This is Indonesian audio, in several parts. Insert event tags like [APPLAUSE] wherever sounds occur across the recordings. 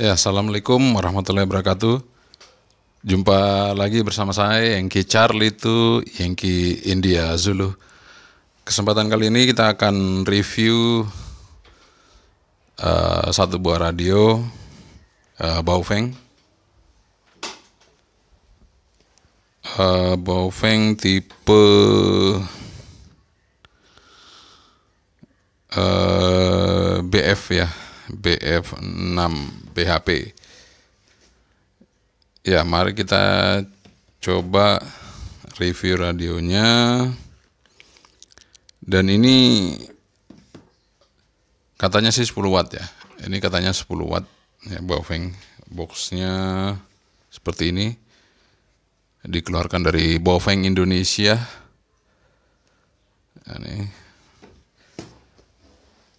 Ya, assalamualaikum warahmatullahi wabarakatuh. Jumpa lagi bersama saya Yengki Charlie itu Yengki India Zulu. Kesempatan kali ini kita akan review uh, satu buah radio uh, eh, Baofeng. Uh, eh, Baofeng tipe uh, BF ya, BF6 BHP. Ya, mari kita coba review radionya. Dan ini katanya sih 10 watt ya. Ini katanya 10 watt ya Bofeng. Boxnya seperti ini. Dikeluarkan dari Bofeng Indonesia. ini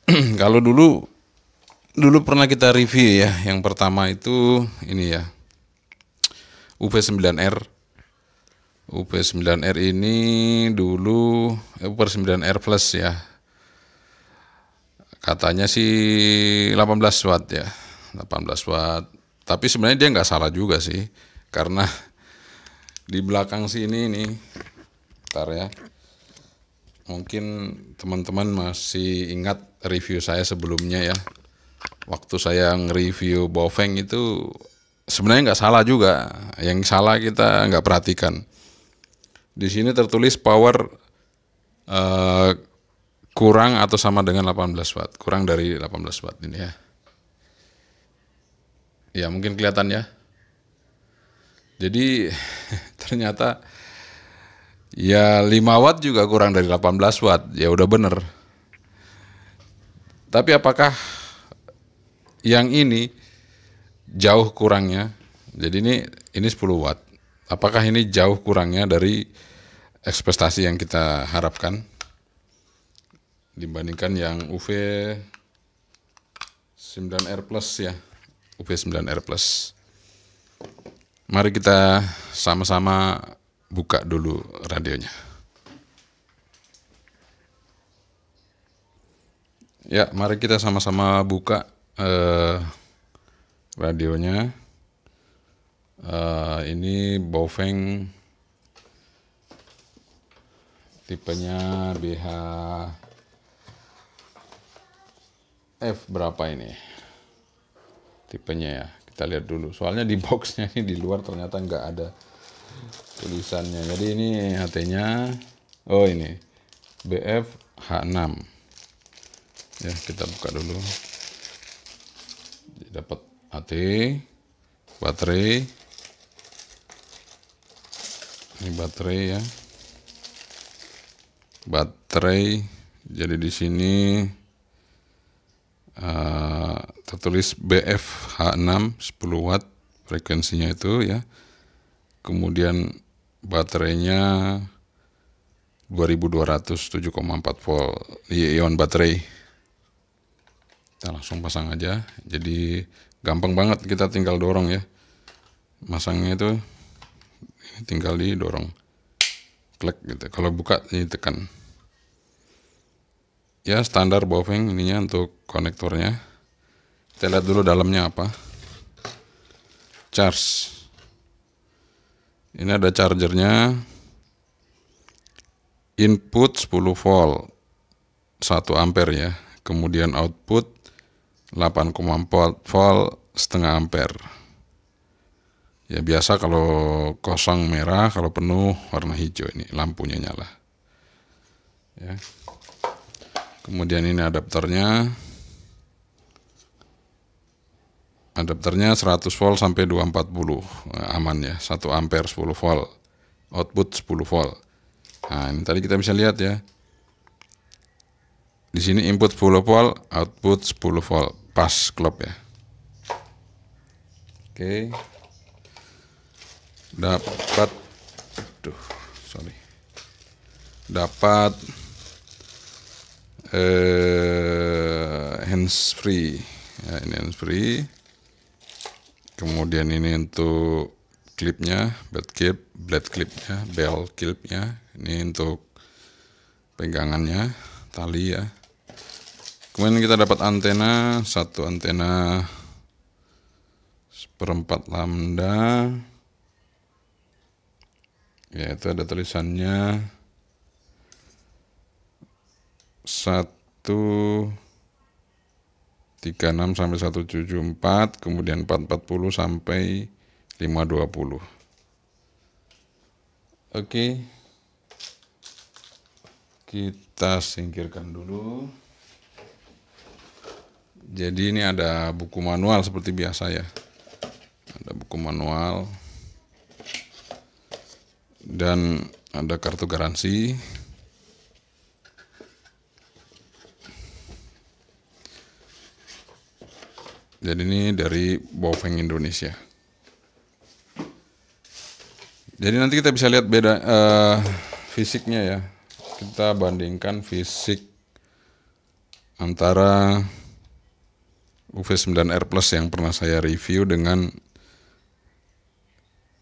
[CLEARS THROAT] kalau dulu dulu pernah kita review ya. Yang pertama itu ini ya. UP9R. UP9R ini dulu UP9R Plus ya. Katanya sih 18 watt ya. 18 watt. Tapi sebenarnya dia nggak salah juga sih, karena di belakang sini ini ntar ya, mungkin teman-teman masih ingat review saya sebelumnya ya. Waktu saya nge-review Bofeng itu sebenarnya nggak salah juga. Yang salah kita nggak perhatikan. Di sini tertulis power uh, kurang atau sama dengan 18 watt. Kurang dari 18 watt ini ya. Ya mungkin kelihatan ya. Jadi [LAUGHS] ternyata ya 5 watt juga kurang dari 18 watt. Ya udah bener tapi apakah yang ini jauh kurangnya? Jadi ini ini 10 watt. Apakah ini jauh kurangnya dari ekspektasi yang kita harapkan dibandingkan yang UV 9R plus ya UV 9R plus mari kita sama-sama buka dulu radionya Ya, mari kita sama-sama buka uh, radionya. Uh, ini Bofeng tipenya BH F berapa ini? Tipenya ya. Kita lihat dulu. Soalnya di boxnya ini di luar ternyata nggak ada tulisannya. Jadi ini HT-nya oh ini BF H6 ya kita buka dulu dapat AT baterai ini baterai ya baterai jadi di sini uh, tertulis BFH6 10 watt frekuensinya itu ya kemudian baterainya 2207,4 volt ion baterai kita langsung pasang aja jadi gampang banget kita tinggal dorong ya masangnya itu tinggal didorong klik gitu kalau buka ini tekan ya standar bofeng ininya untuk konektornya kita lihat dulu dalamnya apa charge ini ada chargernya input 10 volt 1 ampere ya kemudian output 8,4 volt setengah ampere ya biasa kalau kosong merah kalau penuh warna hijau ini lampunya nyala ya kemudian ini adaptornya adapternya 100 volt sampai 240 nah, aman ya 1 ampere 10 volt output 10 volt nah ini tadi kita bisa lihat ya di sini input 10 volt, output 10 volt, pas klop ya. Oke. Dapat aduh, sorry. Dapat eh hands free. Ya, ini hands free. Kemudian ini untuk clipnya, belt clip, blade clipnya, bell clipnya. Ini untuk pegangannya, tali ya kemudian kita dapat antena satu antena seperempat lambda ya itu ada tulisannya satu tiga enam sampai satu tujuh empat kemudian empat empat puluh sampai lima dua puluh oke kita singkirkan dulu jadi ini ada buku manual seperti biasa ya ada buku manual dan ada kartu garansi jadi ini dari Bofeng Indonesia jadi nanti kita bisa lihat beda uh, fisiknya ya kita bandingkan fisik antara UV9 R Plus yang pernah saya review dengan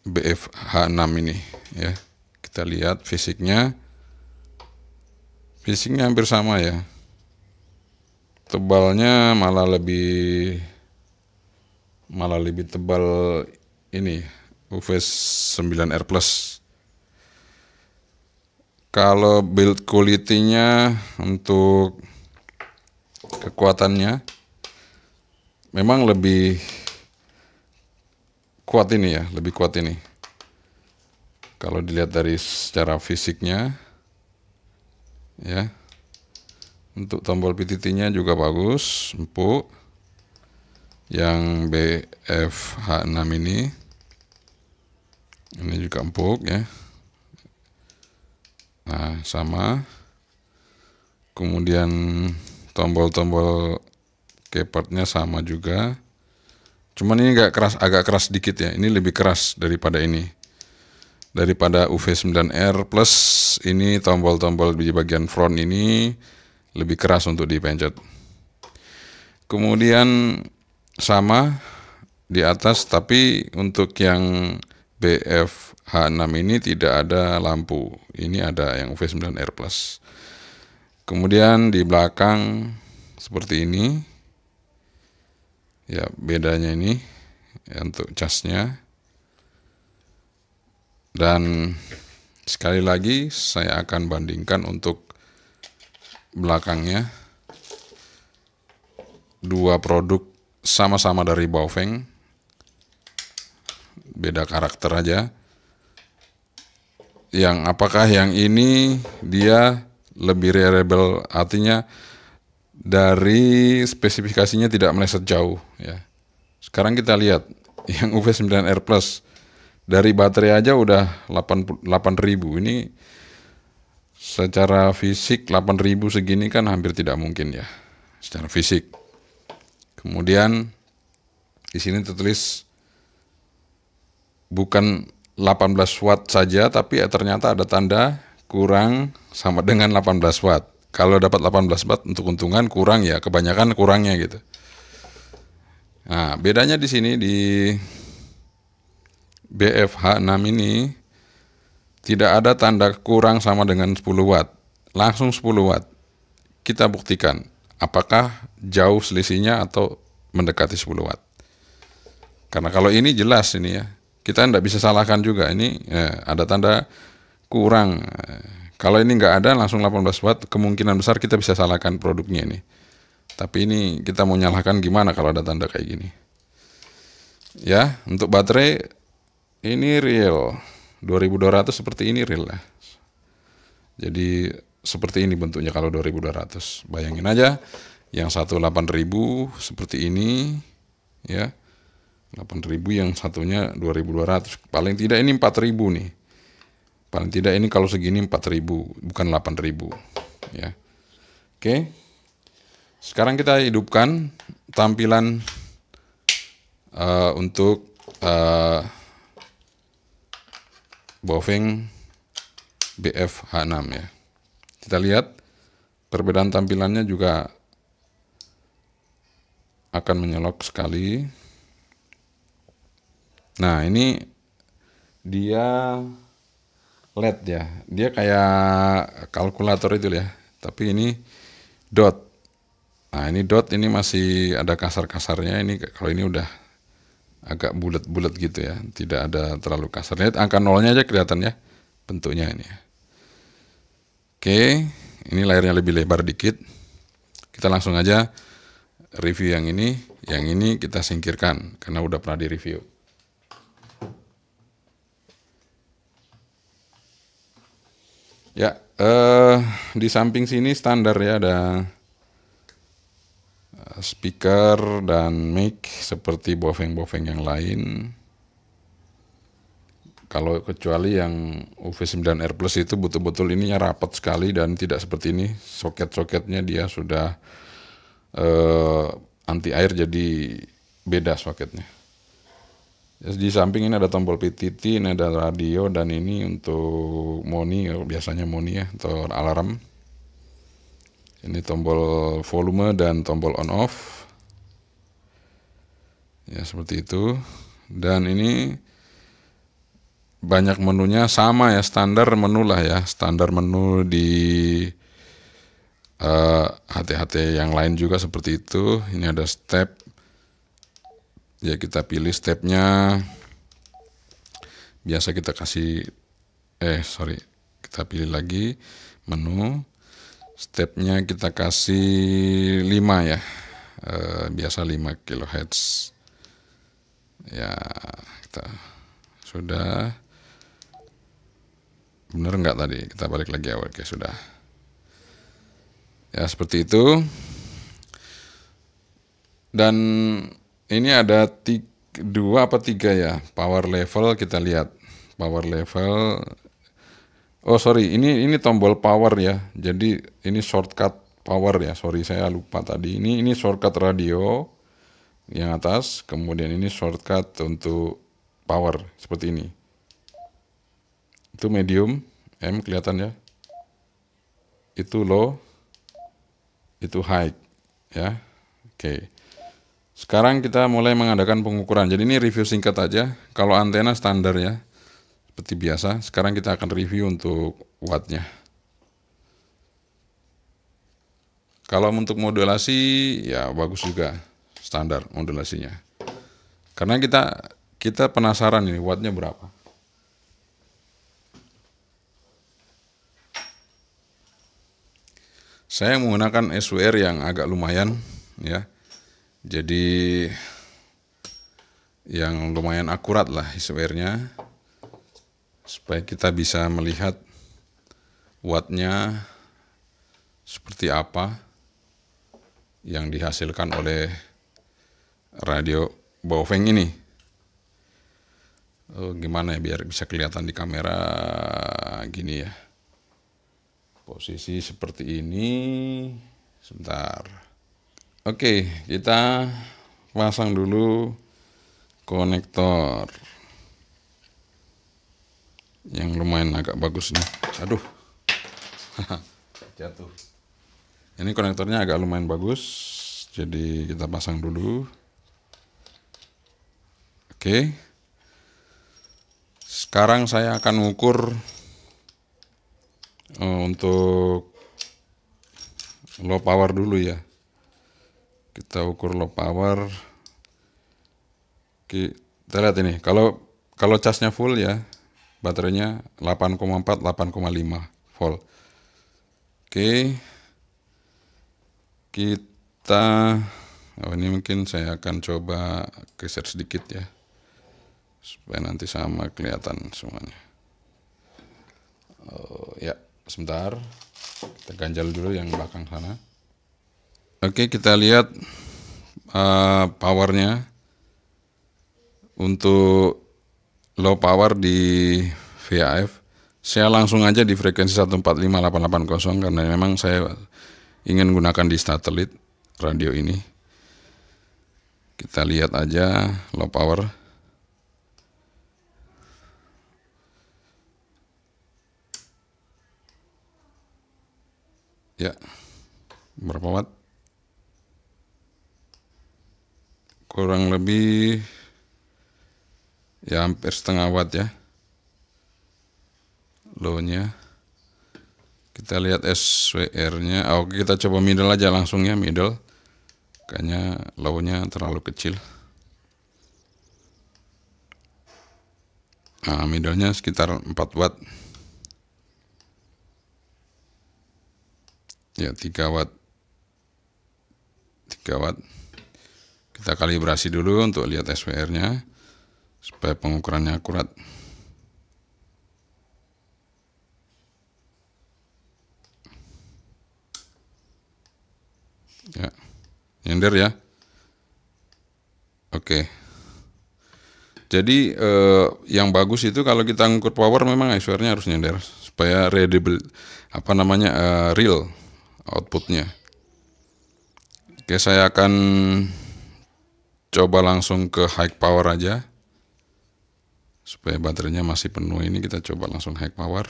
BFH6 ini ya. Kita lihat fisiknya. Fisiknya hampir sama ya. Tebalnya malah lebih malah lebih tebal ini UV9 R Plus. Kalau build quality-nya untuk kekuatannya memang lebih kuat ini ya, lebih kuat ini. Kalau dilihat dari secara fisiknya, ya, untuk tombol PTT-nya juga bagus, empuk. Yang BFH6 ini, ini juga empuk ya. Nah, sama. Kemudian tombol-tombol skateboardnya sama juga cuman ini agak keras agak keras dikit ya ini lebih keras daripada ini daripada UV9R plus ini tombol-tombol di bagian front ini lebih keras untuk dipencet kemudian sama di atas tapi untuk yang BFH6 ini tidak ada lampu ini ada yang UV9R plus kemudian di belakang seperti ini ya bedanya ini ya, untuk casnya dan sekali lagi saya akan bandingkan untuk belakangnya dua produk sama-sama dari Baofeng beda karakter aja yang apakah yang ini dia lebih reliable artinya dari spesifikasinya tidak meleset jauh ya. Sekarang kita lihat [LAUGHS] yang UV9R Plus dari baterai aja udah 8000 ini secara fisik 8000 segini kan hampir tidak mungkin ya secara fisik. Kemudian di sini tertulis bukan 18 watt saja tapi ya ternyata ada tanda kurang sama dengan 18 watt. Kalau dapat 18 bat untuk untungan kurang ya, kebanyakan kurangnya gitu. Nah, bedanya di sini di BFH6 ini tidak ada tanda kurang sama dengan 10 watt. Langsung 10 watt. Kita buktikan apakah jauh selisihnya atau mendekati 10 watt. Karena kalau ini jelas ini ya, kita tidak bisa salahkan juga ini ya, ada tanda kurang. Eh, kalau ini nggak ada langsung 18 watt, kemungkinan besar kita bisa salahkan produknya ini. Tapi ini kita mau nyalahkan gimana kalau ada tanda kayak gini. Ya, untuk baterai ini real. 2200 seperti ini real lah. Jadi seperti ini bentuknya kalau 2200. Bayangin aja yang 18000 seperti ini ya. 8000 yang satunya 2200. Paling tidak ini 4000 nih. Paling tidak ini kalau segini 4000 bukan 8000 ya. Oke. Sekarang kita hidupkan tampilan uh, untuk uh, eh, bf h 6 ya. Kita lihat perbedaan tampilannya juga akan menyelok sekali. Nah, ini dia LED ya. Dia kayak kalkulator itu ya. Tapi ini dot. Nah ini dot ini masih ada kasar-kasarnya. Ini kalau ini udah agak bulat-bulat gitu ya. Tidak ada terlalu kasarnya. Angka nolnya aja kelihatan ya bentuknya ini. Ya. Oke, ini layarnya lebih lebar dikit. Kita langsung aja review yang ini. Yang ini kita singkirkan karena udah pernah di review. Ya, eh, di samping sini standar ya ada eh, speaker dan mic seperti bofeng bofeng yang lain. Kalau kecuali yang UV9R Plus itu betul-betul ininya rapat sekali dan tidak seperti ini. Soket-soketnya dia sudah eh, anti air jadi beda soketnya di samping ini ada tombol PTT, ini ada radio dan ini untuk moni biasanya moni ya atau alarm. Ini tombol volume dan tombol on off. Ya seperti itu. Dan ini banyak menunya sama ya standar menu lah ya standar menu di HT-HT eh, uh, yang lain juga seperti itu. Ini ada step ya kita pilih stepnya biasa kita kasih eh sorry kita pilih lagi menu stepnya kita kasih 5 ya e, biasa 5 kilohertz ya kita sudah bener nggak tadi kita balik lagi awal ya. oke sudah ya seperti itu dan ini ada tiga, dua apa tiga ya power level kita lihat power level oh sorry ini ini tombol power ya jadi ini shortcut power ya sorry saya lupa tadi ini ini shortcut radio yang atas kemudian ini shortcut untuk power seperti ini itu medium M kelihatan ya itu low itu high ya oke okay. Sekarang kita mulai mengadakan pengukuran. Jadi ini review singkat aja. Kalau antena standar ya, seperti biasa. Sekarang kita akan review untuk wattnya. Kalau untuk modulasi ya bagus juga standar modulasinya. Karena kita kita penasaran ini wattnya berapa. Saya menggunakan SWR yang agak lumayan ya jadi yang lumayan akurat lah isuernya, supaya kita bisa melihat wattnya seperti apa yang dihasilkan oleh radio Bofeng ini. Oh, gimana ya biar bisa kelihatan di kamera gini ya. Posisi seperti ini. Sebentar. Oke, kita pasang dulu konektor yang lumayan agak bagus nih. Aduh, [LAUGHS] jatuh. Ini konektornya agak lumayan bagus, jadi kita pasang dulu. Oke, sekarang saya akan mengukur eh, untuk low power dulu ya kita ukur low power kita lihat ini kalau kalau casnya full ya baterainya 8,4 8,5 volt oke kita oh ini mungkin saya akan coba geser sedikit ya supaya nanti sama kelihatan semuanya oh ya sebentar kita ganjal dulu yang belakang sana Oke, kita lihat uh, powernya untuk low power di VAF. Saya langsung aja di frekuensi 145880 karena memang saya ingin gunakan di satelit radio ini. Kita lihat aja low power. Ya. Berapa watt? kurang lebih ya hampir setengah watt ya low nya kita lihat SWR nya ah, oke kita coba middle aja langsung ya middle kayaknya low nya terlalu kecil nah middle nya sekitar 4 watt ya 3 watt 3 watt kita kalibrasi dulu untuk lihat SWR-nya supaya pengukurannya akurat. Ya, nyender ya. Oke. Jadi eh, yang bagus itu kalau kita ngukur power memang SWR-nya harus nyender supaya readable apa namanya eh, real outputnya. Oke, saya akan coba langsung ke high power aja supaya baterainya masih penuh ini kita coba langsung high power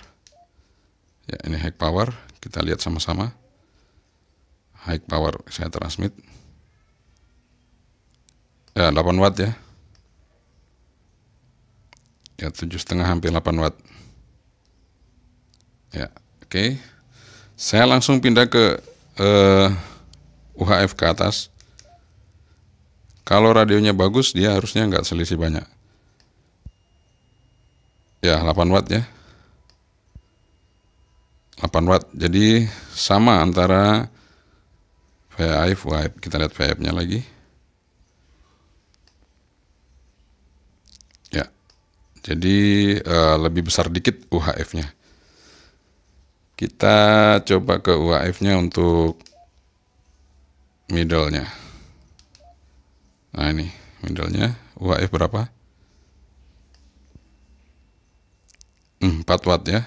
ya ini high power kita lihat sama-sama high power saya transmit ya 8 watt ya ya tujuh setengah hampir 8 watt ya oke okay. saya langsung pindah ke uh, eh, UHF ke atas kalau radionya bagus, dia harusnya nggak selisih banyak. Ya, 8 watt ya. 8 watt. Jadi sama antara VIF, VIF. Kita lihat VIF-nya lagi. Ya. Jadi uh, lebih besar dikit UHF-nya. Kita coba ke UHF-nya untuk middle-nya. Nah ini middle-nya UHF berapa? 4 hmm, watt ya.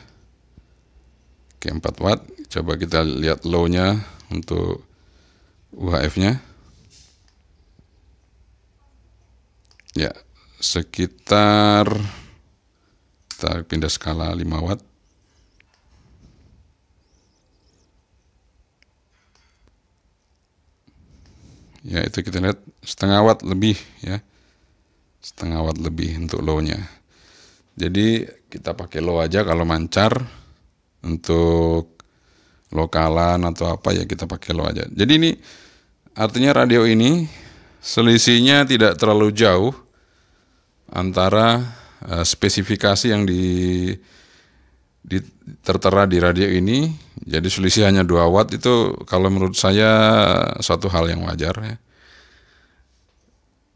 Oke 4 watt. Coba kita lihat low-nya untuk UHF-nya. Ya sekitar kita pindah skala 5 watt. ya itu kita lihat setengah watt lebih ya setengah watt lebih untuk low-nya jadi kita pakai low aja kalau mancar untuk lokalan atau apa ya kita pakai low aja jadi ini artinya radio ini selisihnya tidak terlalu jauh antara uh, spesifikasi yang di di, tertera di radio ini. Jadi selisih hanya 2 watt itu kalau menurut saya satu hal yang wajar ya.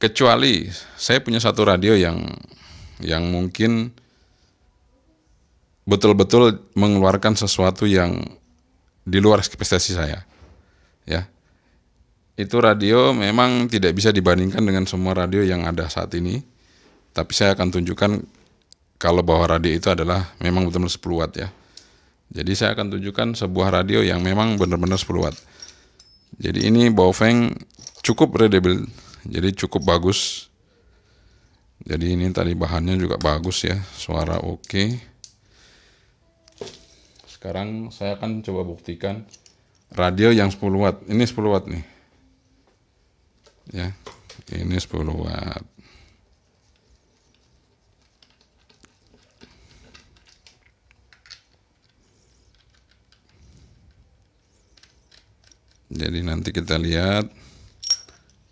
Kecuali saya punya satu radio yang yang mungkin betul-betul mengeluarkan sesuatu yang di luar ekspektasi saya. Ya. Itu radio memang tidak bisa dibandingkan dengan semua radio yang ada saat ini. Tapi saya akan tunjukkan kalau bahwa radio itu adalah memang benar-benar 10 watt ya. Jadi saya akan tunjukkan sebuah radio yang memang benar-benar 10 watt. Jadi ini Baofeng cukup readable, jadi cukup bagus. Jadi ini tadi bahannya juga bagus ya, suara oke. Okay. Sekarang saya akan coba buktikan radio yang 10 watt. Ini 10 watt nih. Ya, ini 10 watt. jadi nanti kita lihat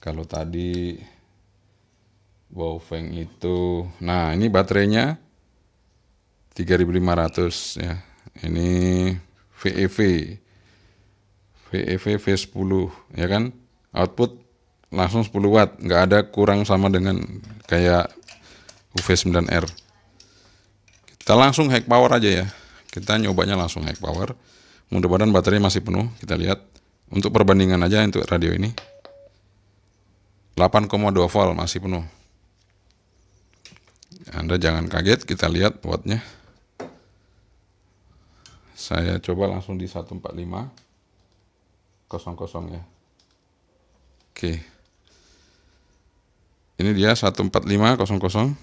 kalau tadi Baofeng itu nah ini baterainya 3500 ya ini VEV VEV V10 ya kan output langsung 10 watt nggak ada kurang sama dengan kayak UV9R kita langsung hack power aja ya kita nyobanya langsung hack power mudah-mudahan baterai masih penuh kita lihat untuk perbandingan aja untuk radio ini 8,2 volt masih penuh. Anda jangan kaget, kita lihat wattnya. Saya coba langsung di 145 kosong ya. Oke. Ini dia 145 kosong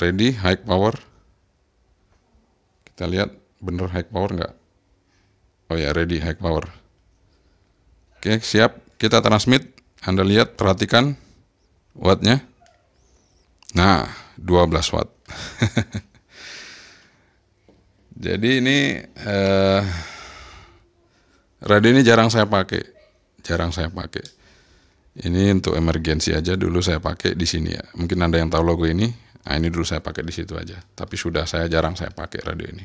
Ready high power. Kita lihat bener high power nggak? Oh ya, ready high power. Oke, siap. Kita transmit. Anda lihat, perhatikan wattnya. Nah, 12 watt. [LAUGHS] Jadi ini eh, radio ini jarang saya pakai, jarang saya pakai. Ini untuk emergensi aja dulu saya pakai di sini ya. Mungkin anda yang tahu logo ini, nah ini dulu saya pakai di situ aja. Tapi sudah saya jarang saya pakai radio ini.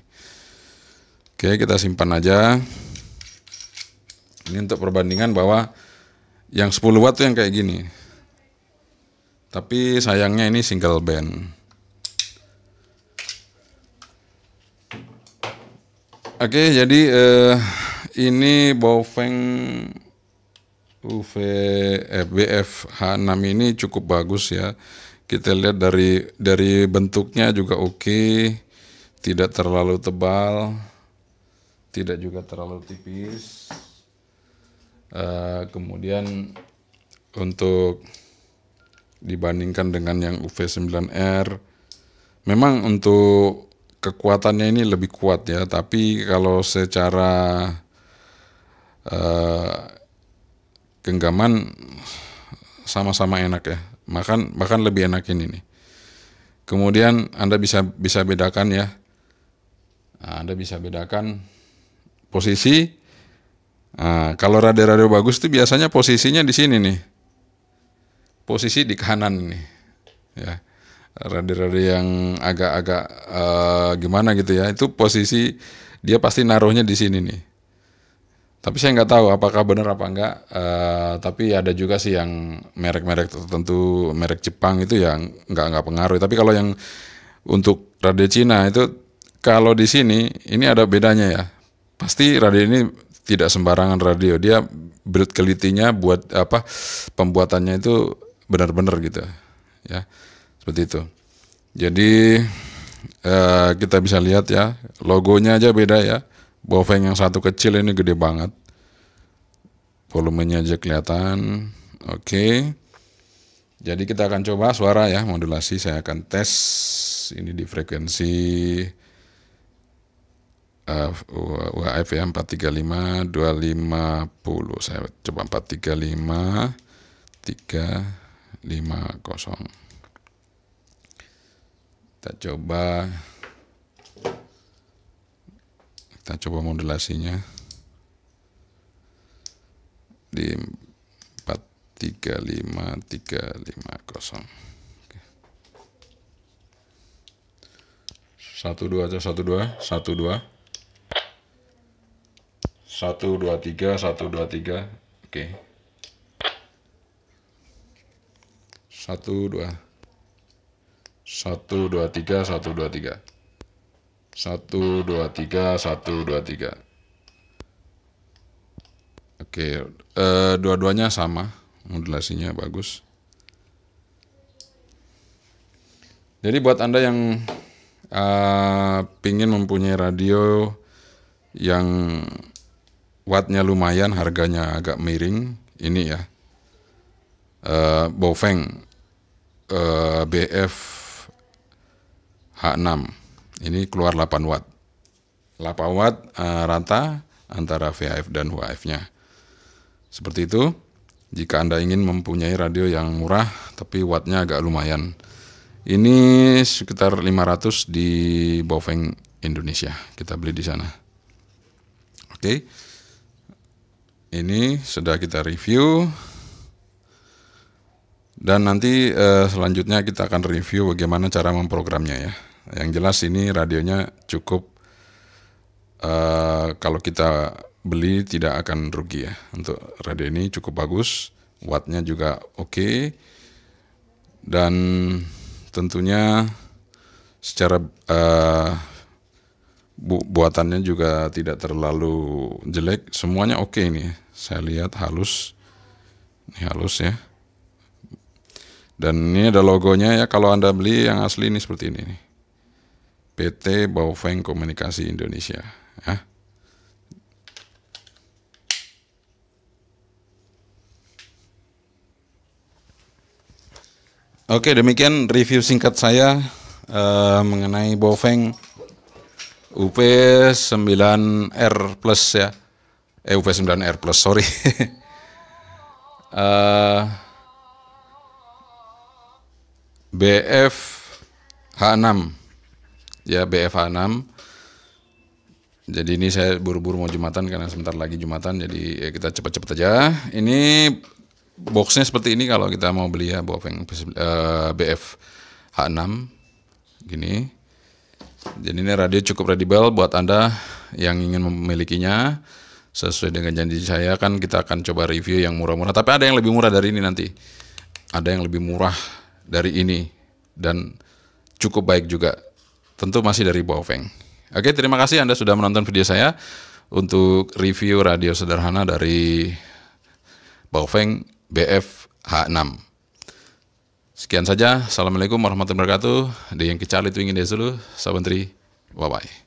Oke, kita simpan aja. Ini untuk perbandingan bahwa yang 10 watt tuh yang kayak gini. Tapi sayangnya ini single band. Oke, jadi eh, ini Bofeng UV FBF eh, H6 ini cukup bagus ya. Kita lihat dari dari bentuknya juga oke, tidak terlalu tebal tidak juga terlalu tipis uh, kemudian untuk dibandingkan dengan yang UV9R memang untuk kekuatannya ini lebih kuat ya tapi kalau secara uh, genggaman sama-sama enak ya bahkan bahkan lebih enak ini nih kemudian anda bisa bisa bedakan ya nah, anda bisa bedakan posisi nah, kalau radio-radio bagus itu biasanya posisinya di sini nih posisi di kanan nih ya radio-radio yang agak-agak uh, gimana gitu ya itu posisi dia pasti naruhnya di sini nih tapi saya nggak tahu apakah benar apa enggak uh, eh, tapi ada juga sih yang merek-merek tertentu merek Jepang itu yang nggak nggak pengaruh tapi kalau yang untuk radio Cina itu kalau di sini ini ada bedanya ya pasti radio ini tidak sembarangan radio dia build kelitinya buat apa pembuatannya itu benar-benar gitu ya seperti itu jadi eh, kita bisa lihat ya logonya aja beda ya Bofeng yang satu kecil ini gede banget volumenya aja kelihatan oke jadi kita akan coba suara ya modulasi saya akan tes ini di frekuensi uh, eh, WAF ya 435 250 saya coba 435 350 kita coba kita coba modulasinya di 435 350 satu dua atau satu dua satu dua satu dua tiga satu dua tiga oke satu dua satu dua tiga satu dua tiga satu dua tiga satu dua tiga oke uh, dua-duanya sama modulasinya bagus Jadi buat Anda yang uh, pingin mempunyai radio yang wattnya lumayan, harganya agak miring. Ini ya, uh, Bofeng uh, eh, BF H6. Ini keluar 8 watt. 8 watt uh, rata antara VHF dan UHF-nya. Seperti itu. Jika Anda ingin mempunyai radio yang murah tapi wattnya agak lumayan. Ini sekitar 500 di Bofeng Indonesia. Kita beli di sana. Oke. Okay ini sudah kita review dan nanti eh, selanjutnya kita akan review bagaimana cara memprogramnya ya. Yang jelas ini radionya cukup eh, kalau kita beli tidak akan rugi ya. Untuk radio ini cukup bagus, wattnya juga oke okay. dan tentunya secara eh, bu buatannya juga tidak terlalu jelek semuanya oke okay nih saya lihat halus ini halus ya dan ini ada logonya ya kalau anda beli yang asli ini seperti ini nih PT Baofeng Komunikasi Indonesia ya Oke demikian review singkat saya uh, mengenai Baufeng UP 9R plus ya eh UP 9R plus sorry uh, BF H6 ya BF H6 jadi ini saya buru-buru mau jumatan karena sebentar lagi jumatan jadi ya kita cepat-cepat aja ini boxnya seperti ini kalau kita mau beli ya Bofeng BF H6 gini jadi ini radio cukup kredibel buat Anda yang ingin memilikinya. Sesuai dengan janji saya kan kita akan coba review yang murah-murah. Tapi ada yang lebih murah dari ini nanti. Ada yang lebih murah dari ini. Dan cukup baik juga. Tentu masih dari Baofeng. Oke, terima kasih Anda sudah menonton video saya untuk review radio sederhana dari Baofeng BF H6. Sekian saja. Assalamualaikum warahmatullahi wabarakatuh. Di yang kecuali itu ingin dulu. Sabantri. Bye-bye.